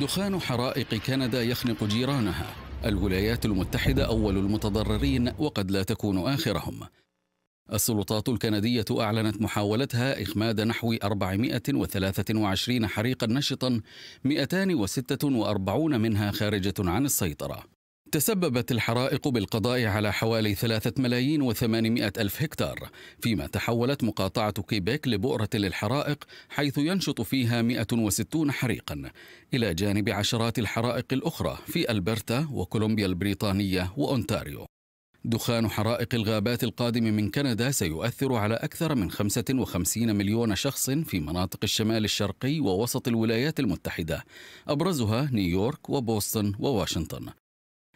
دخان حرائق كندا يخنق جيرانها الولايات المتحدة أول المتضررين وقد لا تكون آخرهم السلطات الكندية أعلنت محاولتها إخماد نحو 423 حريقا نشطا 246 منها خارجة عن السيطرة تسببت الحرائق بالقضاء على حوالي ثلاثة ملايين وثمانمائة ألف هكتار فيما تحولت مقاطعة كيبيك لبؤرة للحرائق حيث ينشط فيها 160 حريقا إلى جانب عشرات الحرائق الأخرى في ألبرتا وكولومبيا البريطانية وأونتاريو دخان حرائق الغابات القادم من كندا سيؤثر على أكثر من 55 مليون شخص في مناطق الشمال الشرقي ووسط الولايات المتحدة أبرزها نيويورك وبوسطن وواشنطن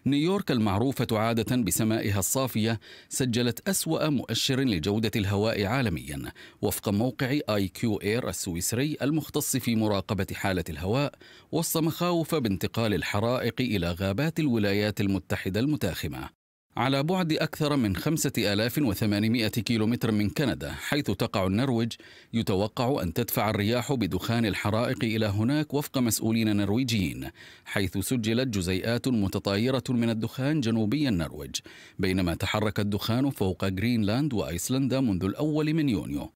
نيويورك المعروفة عادة بسمائها الصافية سجلت أسوأ مؤشر لجودة الهواء عالميا وفق موقع آي كيو إير السويسري المختص في مراقبة حالة الهواء وصى مخاوف بانتقال الحرائق إلى غابات الولايات المتحدة المتاخمة على بعد أكثر من 5800 كيلومتر من كندا حيث تقع النرويج يتوقع أن تدفع الرياح بدخان الحرائق إلى هناك وفق مسؤولين نرويجيين حيث سجلت جزيئات متطايرة من الدخان جنوبي النرويج بينما تحرك الدخان فوق غرينلاند وأيسلندا منذ الأول من يونيو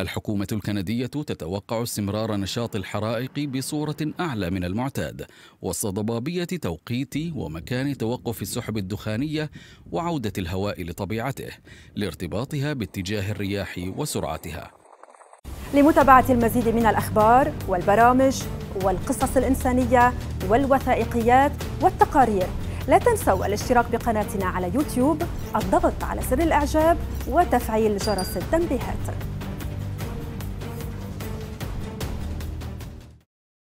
الحكومة الكندية تتوقع استمرار نشاط الحرائق بصورة أعلى من المعتاد وسط ضبابية توقيت ومكان توقف السحب الدخانية وعودة الهواء لطبيعته لارتباطها باتجاه الرياح وسرعتها لمتابعة المزيد من الأخبار والبرامج والقصص الإنسانية والوثائقيات والتقارير لا تنسوا الاشتراك بقناتنا على يوتيوب الضغط على زر الإعجاب وتفعيل جرس التنبيهات